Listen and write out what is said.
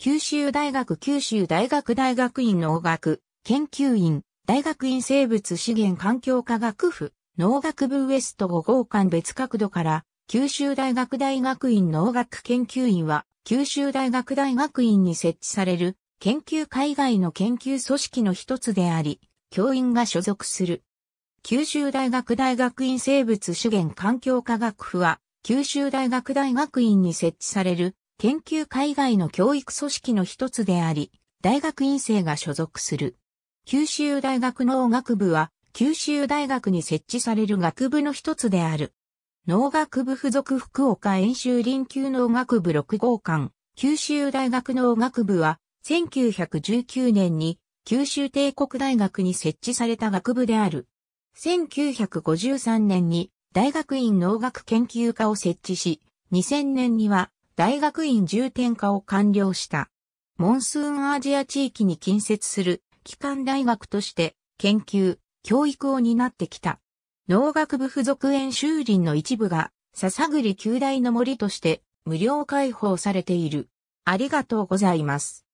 九州大学九州大学大学院農学研究院大学院生物資源環境科学府農学部ウエスト5号館別角度から九州大学大学院農学研究院は九州大学大学院に設置される研究会外の研究組織の一つであり、教員が所属する。九州大学大学院生物資源環境科学府は、九州大学大学院に設置される研究海外の教育組織の一つであり、大学院生が所属する。九州大学農学部は、九州大学に設置される学部の一つである。農学部付属福岡演習臨級農学部6号館、九州大学農学部は、1919年に九州帝国大学に設置された学部である。1953年に大学院農学研究科を設置し、2000年には大学院重点化を完了した。モンスーンアジア地域に近接する機関大学として研究、教育を担ってきた。農学部附属園修林の一部が笹栗九大の森として無料開放されている。ありがとうございます。